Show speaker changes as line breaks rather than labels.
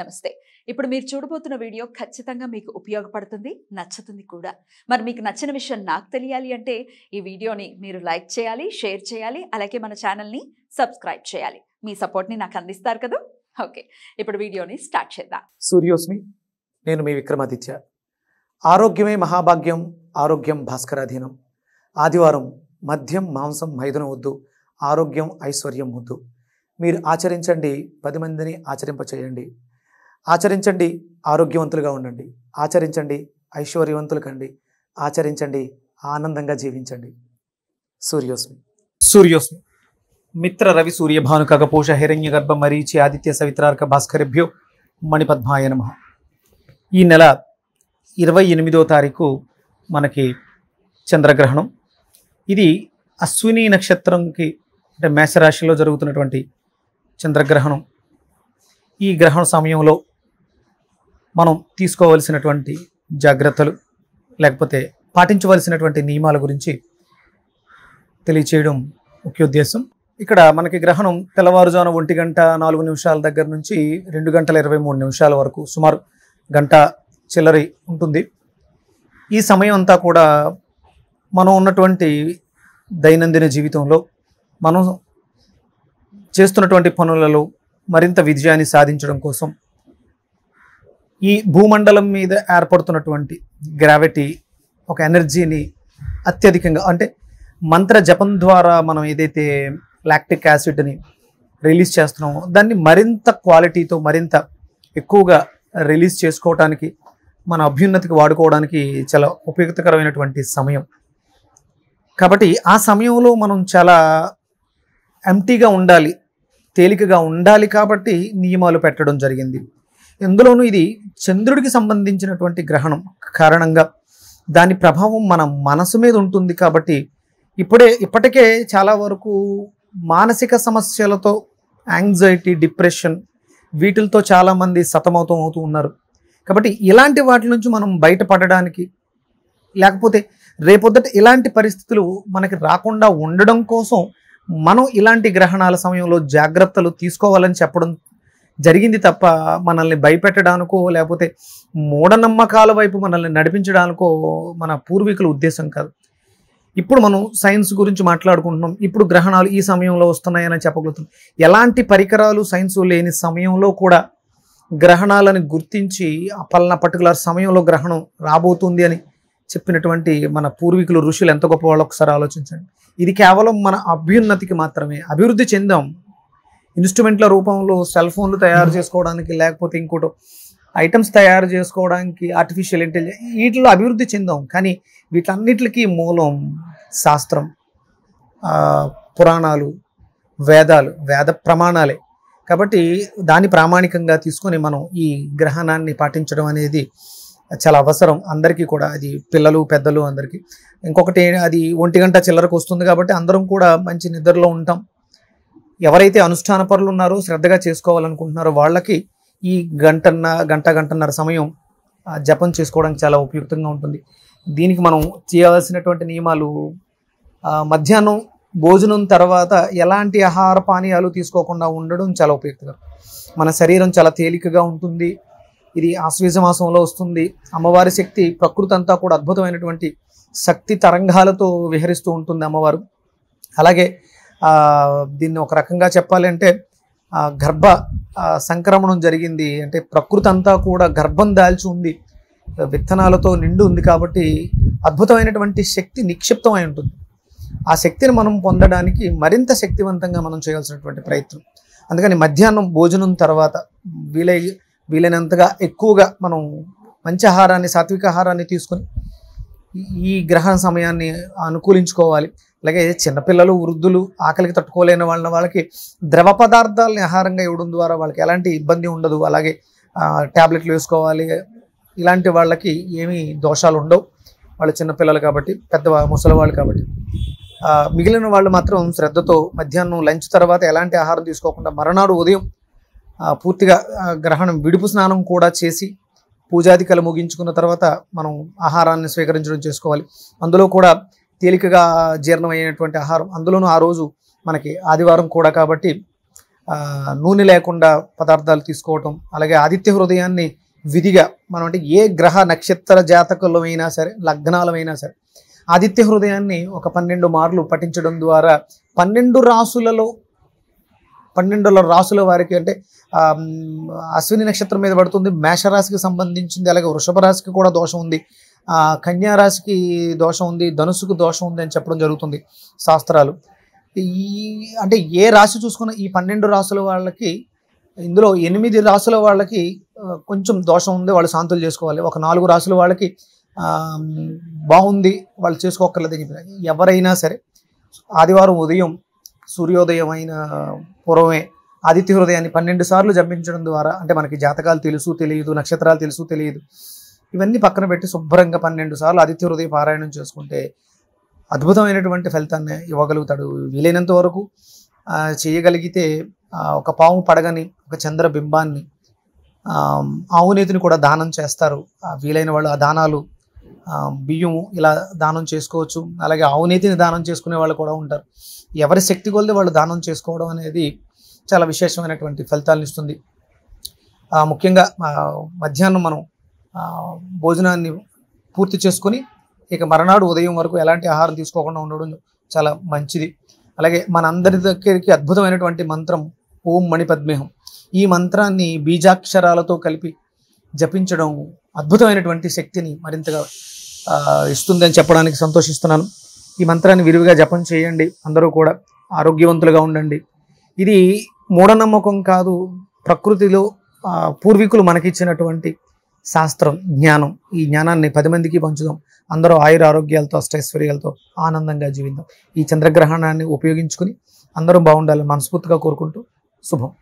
నమస్తే ఇప్పుడు మీరు చూడబోతున్న వీడియో ఖచ్చితంగా మీకు ఉపయోగపడుతుంది నచ్చుతుంది కూడా మరి మీకు నచ్చిన విషయం నాకు తెలియాలి అంటే ఈ వీడియోని మీరు లైక్ చేయాలి షేర్ చేయాలి అలాగే మన ఛానల్ని సబ్స్క్రైబ్ చేయాలి మీ సపోర్ట్ని నాకు అందిస్తారు కదా ఓకే ఇప్పుడు వీడియోని స్టార్ట్ చేద్దాం సూర్యోస్మి నేను మీ విక్రమాదిత్య ఆరోగ్యమే మహాభాగ్యం ఆరోగ్యం భాస్కరాధీనం ఆదివారం మద్యం మాంసం మైదనం వద్దు ఆరోగ్యం ఐశ్వర్యం వద్దు మీరు ఆచరించండి పది మందిని ఆచరింపచేయండి ఆచరించండి ఆరోగ్యవంతులుగా ఉండండి ఆచరించండి ఐశ్వర్యవంతులు కండి ఆచరించండి ఆనందంగా జీవించండి సూర్యోస్మి సూర్యోస్మి మిత్ర రవి సూర్య భానుకగ పోష హిరణ్య గర్భ మరీచి ఆదిత్య సవిత్రార్క భాస్కరభ్యో మణిపద్మాయ నమ ఈ నెల ఇరవై ఎనిమిదో తారీఖు మనకి చంద్రగ్రహణం ఇది అశ్విని నక్షత్రంకి అంటే మేషరాశిలో జరుగుతున్నటువంటి చంద్రగ్రహణం ఈ గ్రహణ సమయంలో మనం తీసుకోవలసినటువంటి జాగ్రత్తలు లేకపోతే పాటించవలసినటువంటి నియమాల గురించి తెలియచేయడం ముఖ్య ఉద్దేశం ఇక్కడ మనకి గ్రహణం తెల్లవారుజామున ఒంటి గంట నాలుగు నిమిషాల దగ్గర నుంచి రెండు గంటల ఇరవై మూడు నిమిషాల వరకు సుమారు గంట చిల్లరి ఉంటుంది ఈ సమయం అంతా కూడా మనం ఉన్నటువంటి దైనందిన జీవితంలో మనం చేస్తున్నటువంటి పనులలో మరింత విజయాన్ని సాధించడం కోసం ఈ భూమండలం మీద ఏర్పడుతున్నటువంటి గ్రావిటీ ఒక ఎనర్జీని అత్యధికంగా అంటే మంత్ర జపం ద్వారా మనం ఏదైతే లాక్టిక్ యాసిడ్ని రిలీజ్ చేస్తున్నామో దాన్ని మరింత క్వాలిటీతో మరింత ఎక్కువగా రిలీజ్ చేసుకోవడానికి మన అభ్యున్నతికి వాడుకోవడానికి చాలా ఉపయుక్తకరమైనటువంటి సమయం కాబట్టి ఆ సమయంలో మనం చాలా ఎంటీగా ఉండాలి తేలికగా ఉండాలి కాబట్టి నియమాలు పెట్టడం జరిగింది ఎందులోనూ ఇది చంద్రుడికి సంబంధించినటువంటి గ్రహణం కారణంగా దాని ప్రభావం మన మనసు మీద ఉంటుంది కాబట్టి ఇప్పుడే ఇప్పటికే చాలా వరకు మానసిక సమస్యలతో యాంగ్జైటీ డిప్రెషన్ వీటితో చాలామంది సతమతం అవుతూ ఉన్నారు కాబట్టి ఇలాంటి వాటి నుంచి మనం బయటపడడానికి లేకపోతే రేపొద్దట ఇలాంటి పరిస్థితులు మనకి రాకుండా ఉండడం కోసం మనం ఇలాంటి గ్రహణాల సమయంలో జాగ్రత్తలు తీసుకోవాలని చెప్పడం జరిగింది తప్ప మనల్ని భయపెట్టడానికో లేకపోతే మూఢనమ్మకాల వైపు మనల్ని నడిపించడానికో మన పూర్వీకుల ఉద్దేశం కాదు ఇప్పుడు మనం సైన్స్ గురించి మాట్లాడుకుంటున్నాం ఇప్పుడు గ్రహణాలు ఈ సమయంలో వస్తున్నాయని చెప్పగలుగుతున్నాం ఎలాంటి పరికరాలు సైన్స్ లేని సమయంలో కూడా గ్రహణాలను గుర్తించి పలన పర్టికులర్ సమయంలో గ్రహణం రాబోతుంది అని చెప్పినటువంటి మన పూర్వీకులు ఋషులు ఎంత గొప్పవాళ్ళు ఒకసారి ఆలోచించండి ఇది కేవలం మన అభ్యున్నతికి మాత్రమే అభివృద్ధి చెందాం ఇన్స్ట్రుమెంట్ల రూపంలో సెల్ ఫోన్లు తయారు చేసుకోవడానికి లేకపోతే ఇంకోటి ఐటమ్స్ తయారు చేసుకోవడానికి ఆర్టిఫిషియల్ ఇంటెలిజెన్స్ వీటిలో అభివృద్ధి చెందాం కానీ వీటన్నిటికీ మూలం శాస్త్రం పురాణాలు వేదాలు వేద ప్రమాణాలే కాబట్టి దాన్ని ప్రామాణికంగా తీసుకొని మనం ఈ గ్రహణాన్ని పాటించడం అనేది చాలా అవసరం అందరికీ కూడా అది పిల్లలు పెద్దలు అందరికీ ఇంకొకటి అది ఒంటి గంట చిల్లరకు వస్తుంది కాబట్టి అందరం కూడా మంచి నిద్రలో ఉంటాం ఎవరైతే అనుష్ఠాన పనులు ఉన్నారో శ్రద్ధగా చేసుకోవాలనుకుంటున్నారో వాళ్ళకి ఈ గంటన్న గంట గంటన్నర సమయం జపం చేసుకోవడానికి చాలా ఉపయుక్తంగా ఉంటుంది దీనికి మనం చేయవలసినటువంటి నియమాలు మధ్యాహ్నం భోజనం తర్వాత ఎలాంటి ఆహార పానీయాలు తీసుకోకుండా ఉండడం చాలా ఉపయుక్తకరం మన శరీరం చాలా తేలికగా ఉంటుంది ఇది ఆశ్వేజ మాసంలో వస్తుంది అమ్మవారి శక్తి ప్రకృతి అంతా కూడా అద్భుతమైనటువంటి శక్తి తరంగాలతో విహరిస్తూ ఉంటుంది అమ్మవారు అలాగే దీన్ని ఒక రకంగా చెప్పాలంటే గర్భ సంక్రమణం జరిగింది అంటే ప్రకృతి అంతా కూడా గర్భం దాల్చి ఉంది విత్తనాలతో నిండు ఉంది కాబట్టి అద్భుతమైనటువంటి శక్తి నిక్షిప్తమై ఉంటుంది ఆ శక్తిని మనం పొందడానికి మరింత శక్తివంతంగా మనం చేయాల్సినటువంటి ప్రయత్నం అందుకని మధ్యాహ్నం భోజనం తర్వాత వీలై వీలైనంతగా ఎక్కువగా మనం మంచి ఆహారాన్ని సాత్విక ఆహారాన్ని తీసుకొని ఈ గ్రహణ సమయాన్ని అనుకూలించుకోవాలి అలాగే చిన్నపిల్లలు వృద్ధులు ఆకలికి తట్టుకోలేని వాళ్ళ వాళ్ళకి ద్రవ పదార్థాలని ఆహారంగా ఇవ్వడం ద్వారా వాళ్ళకి ఎలాంటి ఇబ్బంది ఉండదు అలాగే ట్యాబ్లెట్లు వేసుకోవాలి ఇలాంటి వాళ్ళకి ఏమీ దోషాలు ఉండవు వాళ్ళు చిన్నపిల్లలు కాబట్టి పెద్ద ముసలివాళ్ళు కాబట్టి మిగిలిన వాళ్ళు మాత్రం శ్రద్ధతో మధ్యాహ్నం లంచ్ తర్వాత ఎలాంటి ఆహారం తీసుకోకుండా మరణాడు ఉదయం పూర్తిగా గ్రహణం విడుపు స్నానం కూడా చేసి పూజాది కళ ముగించుకున్న తర్వాత మనం ఆహారాన్ని స్వీకరించడం చేసుకోవాలి అందులో కూడా తేలికగా జీర్ణమయ్యేటువంటి ఆహారం అందులోనూ ఆ రోజు మనకి ఆదివారం కూడా కాబట్టి నూనె లేకుండా పదార్థాలు తీసుకోవటం అలాగే ఆదిత్య హృదయాన్ని విధిగా మనం అంటే ఏ గ్రహ నక్షత్ర అయినా సరే లగ్నాలమైనా సరే ఆదిత్య హృదయాన్ని ఒక పన్నెండు మార్లు పఠించడం ద్వారా పన్నెండు రాసులలో పన్నెండులో రాసుల వారికి అంటే అశ్విని నక్షత్రం మీద పడుతుంది మేషరాశికి సంబంధించింది అలాగే వృషభ రాశికి కూడా దోషం ఉంది కన్యారాశికి దోషం ఉంది ధనుసుకు దోషం ఉంది అని చెప్పడం జరుగుతుంది శాస్త్రాలు ఈ అంటే ఏ రాశి చూసుకున్న ఈ పన్నెండు రాసుల వాళ్ళకి ఇందులో ఎనిమిది రాసుల వాళ్ళకి కొంచెం దోషం ఉంది వాళ్ళు శాంతులు చేసుకోవాలి ఒక నాలుగు రాసుల వాళ్ళకి బాగుంది వాళ్ళు అని చెప్పిన ఎవరైనా సరే ఆదివారం ఉదయం సూర్యోదయం అయిన పూర్వమే ఆదిత్య హృదయాన్ని పన్నెండు సార్లు జపించడం ద్వారా అంటే మనకి జాతకాలు తెలుసు తెలియదు నక్షత్రాలు తెలుసు తెలియదు ఇవన్నీ పక్కన పెట్టి శుభ్రంగా పన్నెండు సార్లు ఆదిత్య హృదయ పారాయణం చేసుకుంటే అద్భుతమైనటువంటి ఫలితాన్ని ఇవ్వగలుగుతాడు వీలైనంత వరకు చేయగలిగితే ఒక పాము పడగని ఒక చంద్రబింబాన్ని ఆవునేతిని కూడా దానం చేస్తారు వీలైన వాళ్ళు ఆ దానాలు బియ్యము ఇలా దానం చేసుకోవచ్చు అలాగే ఆవునేతిని దానం చేసుకునే వాళ్ళు కూడా ఉంటారు ఎవరి శక్తి కొలిది వాళ్ళు దానం చేసుకోవడం అనేది చాలా విశేషమైనటువంటి ఫలితాలను ఇస్తుంది ముఖ్యంగా మధ్యాహ్నం మనం భోజనాన్ని పూర్తి చేసుకొని ఇక మరనాడు ఉదయం వరకు ఎలాంటి ఆహారం తీసుకోకుండా ఉండడం చాలా మంచిది అలాగే మనందరి దగ్గరికి అద్భుతమైనటువంటి మంత్రం ఓం మణిపద్మేహం ఈ మంత్రాన్ని బీజాక్షరాలతో కలిపి జపించడం అద్భుతమైనటువంటి శక్తిని మరింతగా ఇస్తుందని చెప్పడానికి సంతోషిస్తున్నాను ఈ మంత్రాన్ని విరివిగా జపం చేయండి అందరూ కూడా ఆరోగ్యవంతులుగా ఉండండి ఇది మూఢనమ్మకం కాదు ప్రకృతిలో పూర్వీకులు మనకిచ్చినటువంటి శాస్త్రం జ్ఞానం ఈ జ్ఞానాన్ని పది మందికి పంచుదాం అందరూ ఆయుర ఆరోగ్యాలతో అష్టైశ్వర్యాలతో ఆనందంగా జీవిద్దాం ఈ చంద్రగ్రహణాన్ని ఉపయోగించుకుని అందరూ బాగుండాలని మనస్ఫూర్తిగా కోరుకుంటూ శుభం